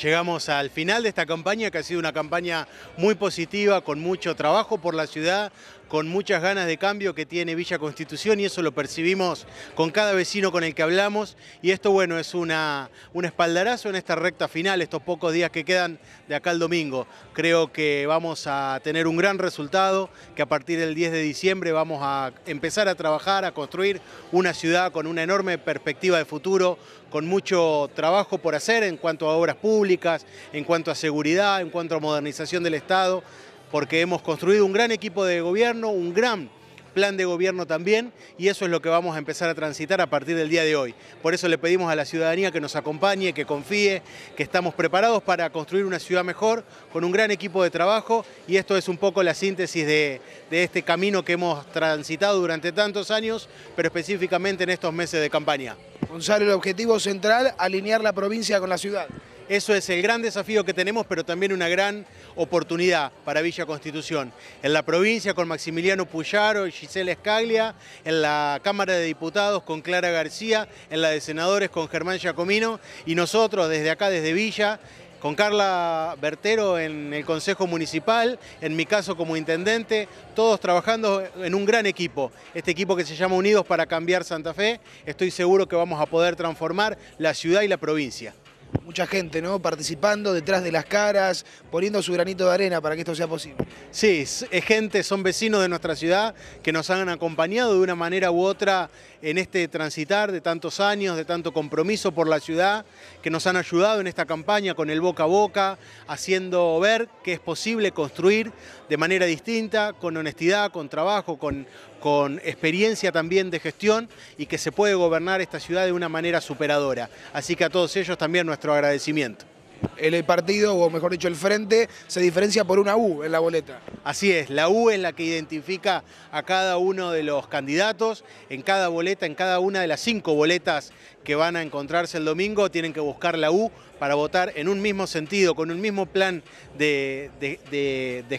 Llegamos al final de esta campaña, que ha sido una campaña muy positiva, con mucho trabajo por la ciudad, con muchas ganas de cambio que tiene Villa Constitución y eso lo percibimos con cada vecino con el que hablamos y esto bueno es una, un espaldarazo en esta recta final, estos pocos días que quedan de acá al domingo. Creo que vamos a tener un gran resultado, que a partir del 10 de diciembre vamos a empezar a trabajar, a construir una ciudad con una enorme perspectiva de futuro, con mucho trabajo por hacer en cuanto a obras públicas, en cuanto a seguridad, en cuanto a modernización del Estado porque hemos construido un gran equipo de gobierno, un gran plan de gobierno también y eso es lo que vamos a empezar a transitar a partir del día de hoy. Por eso le pedimos a la ciudadanía que nos acompañe, que confíe, que estamos preparados para construir una ciudad mejor con un gran equipo de trabajo y esto es un poco la síntesis de, este camino que hemos transitado durante tantos años, pero específicamente en estos meses de campaña. Gonzalo, el objetivo central, alinear la provincia con la ciudad. Eso es el gran desafío que tenemos, pero también una gran oportunidad para Villa Constitución. En la provincia con Maximiliano Puyaro y Gisela Escaglia, en la Cámara de Diputados con Clara García, en la de Senadores con Germán Giacomino y nosotros desde acá, desde Villa, con Carla Bertero en el Consejo Municipal, en mi caso como intendente, todos trabajando en un gran equipo. Este equipo que se llama Unidos para Cambiar Santa Fe, estoy seguro que vamos a poder transformar la ciudad y la provincia mucha gente, ¿no? Participando detrás de las caras, poniendo su granito de arena para que esto sea posible. Sí, es eh, gente, son vecinos de nuestra ciudad que nos han acompañado de una manera u otra en este transitar de tantos años, de tanto compromiso por la ciudad, que nos han ayudado en esta campaña con el boca a boca, haciendo ver que es posible construir de manera distinta, con honestidad, con trabajo, con, con experiencia también de gestión y que se puede gobernar esta ciudad de una manera superadora. Así que a todos ellos también nuestro agradecimiento. El partido, o mejor dicho, el frente, se diferencia por una U en la boleta. Así es, la U es la que identifica a cada uno de los candidatos. En cada boleta, en cada una de las cinco boletas que van a encontrarse el domingo, tienen que buscar la U para votar en un mismo sentido, con un mismo plan de,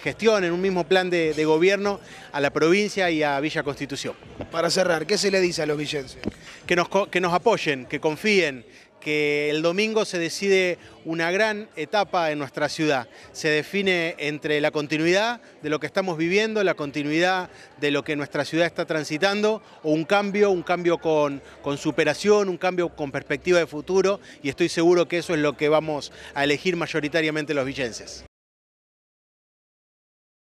gestión, en un mismo plan de, gobierno a la provincia y a Villa Constitución. Para cerrar, ¿qué se le dice a los villenses? Que que nos apoyen, que confíen, que el domingo se decide una gran etapa en nuestra ciudad. Se define entre la continuidad de lo que estamos viviendo, la continuidad de lo que nuestra ciudad está transitando, o un cambio, un cambio con, con superación, un cambio con perspectiva de futuro, y estoy seguro que eso es lo que vamos a elegir mayoritariamente los villenses.